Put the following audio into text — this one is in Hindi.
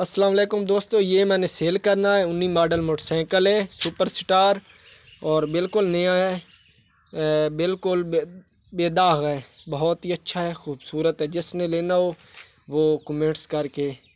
असलम दोस्तों ये मैंने सेल करना है उन्नी मॉडल मोटरसाइकिल है सुपर स्टार और बिल्कुल नया है बिल्कुल बे, बेदाग है बहुत ही अच्छा है ख़ूबसूरत है जिसने लेना हो वो कमेंट्स करके